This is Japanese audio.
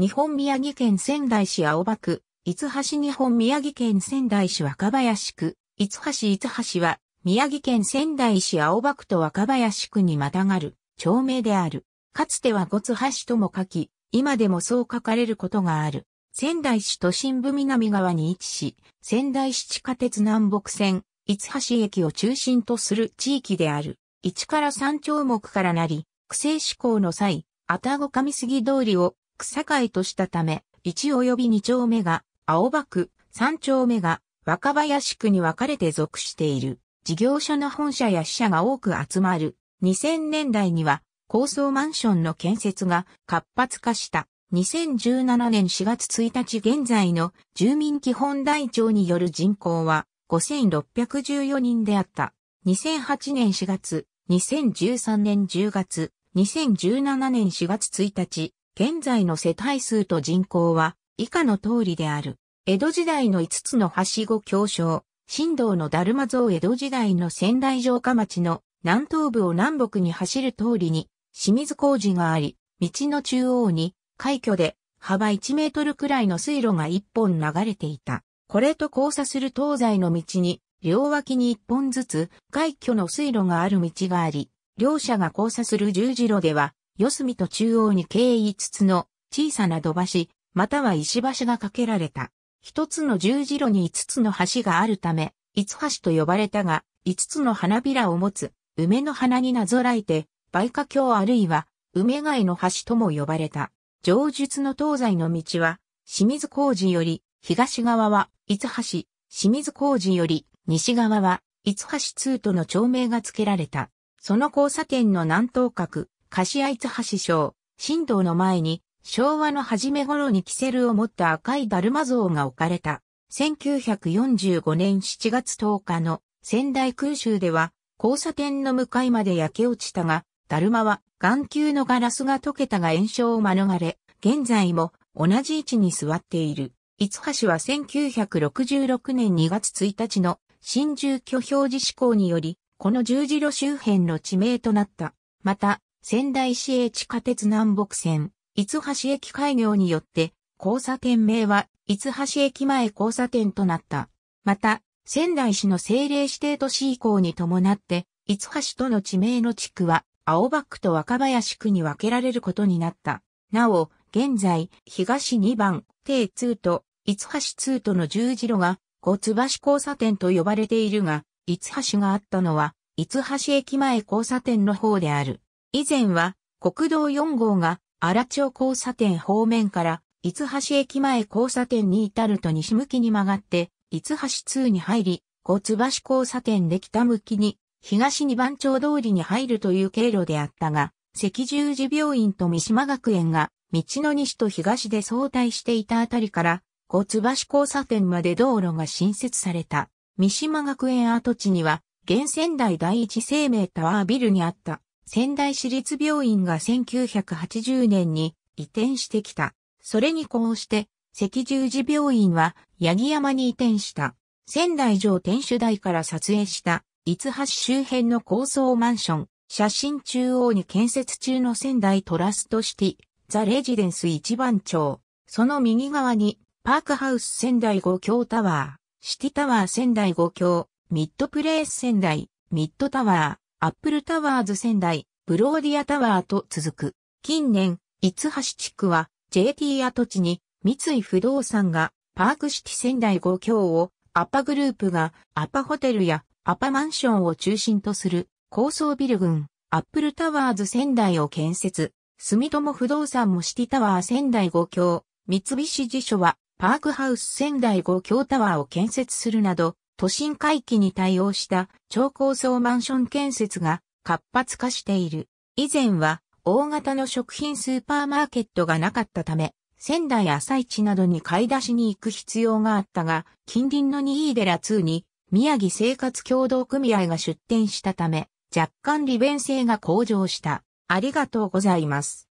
日本宮城県仙台市青葉区、五橋日本宮城県仙台市若林区、五橋五橋は、宮城県仙台市青葉区と若林区にまたがる、町名である。かつては五津橋とも書き、今でもそう書かれることがある。仙台市都心部南側に位置し、仙台市地下鉄南北線、五橋駅を中心とする地域である。1から3丁目からなり、区政施行の際、愛宕上杉通りを草会としたため、1及び2丁目が青葉区、3丁目が若林区に分かれて属している。事業所の本社や支社が多く集まる。2000年代には高層マンションの建設が活発化した。2017年4月1日現在の住民基本台帳による人口は5614人であった。2008年4月、2013年10月、2017年4月1日、現在の世帯数と人口は以下の通りである。江戸時代の5つのはしご教章、新道のだるま像江戸時代の仙台城下町の南東部を南北に走る通りに清水工事があり、道の中央に海挙で幅1メートルくらいの水路が1本流れていた。これと交差する東西の道に両脇に1本ずつ海挙の水路がある道があり、両者が交差する十字路では四隅と中央に経営5つの小さな土橋、または石橋が架けられた。一つの十字路に5つの橋があるため、五橋と呼ばれたが、5つの花びらを持つ、梅の花になぞらえて、梅花橋あるいは、梅貝の橋とも呼ばれた。上述の東西の道は、清水工事より、東側は、五橋、清水工事より、西側は、五橋通との町名が付けられた。その交差点の南東角、柏市橋賞、神道の前に、昭和の初め頃にキセルを持った赤いダルマ像が置かれた。1945年7月10日の仙台空襲では交差点の向かいまで焼け落ちたが、ダルマは眼球のガラスが溶けたが炎症を免れ、現在も同じ位置に座っている。五橋は1966年2月1日の新住居表示施行により、この十字路周辺の地名となった。また、仙台市営地下鉄南北線、五橋駅開業によって、交差点名は五橋駅前交差点となった。また、仙台市の政令指定都市移行に伴って、五橋との地名の地区は、青葉区と若林区に分けられることになった。なお、現在、東2番、定2と、五橋2との十字路が、五橋交差点と呼ばれているが、五橋があったのは、五橋駅前交差点の方である。以前は国道4号が荒町交差点方面から五橋駅前交差点に至ると西向きに曲がって五橋通に入り、五橋交差点で北向きに東二番町通りに入るという経路であったが、赤十字病院と三島学園が道の西と東で相対していたあたりから五橋交差点まで道路が新設された。三島学園跡地には、現仙台第一生命タワービルにあった仙台市立病院が1980年に移転してきた。それにこうして、赤十字病院は八木山に移転した。仙台城天守台から撮影した五橋周辺の高層マンション、写真中央に建設中の仙台トラストシティ、ザ・レジデンス一番町。その右側に、パークハウス仙台五強タワー、シティタワー仙台五強、ミッドプレイス仙台、ミッドタワー。アップルタワーズ仙台、ブローディアタワーと続く。近年、五橋地区は JT 跡地に三井不動産がパークシティ仙台5強をアパグループがアパホテルやアパマンションを中心とする高層ビル群アップルタワーズ仙台を建設。住友不動産もシティタワー仙台5強、三菱地所はパークハウス仙台5強タワーを建設するなど都心回帰に対応した超高層マンション建設が活発化している。以前は大型の食品スーパーマーケットがなかったため、仙台朝市などに買い出しに行く必要があったが、近隣の新井寺2に宮城生活協同組合が出店したため、若干利便性が向上した。ありがとうございます。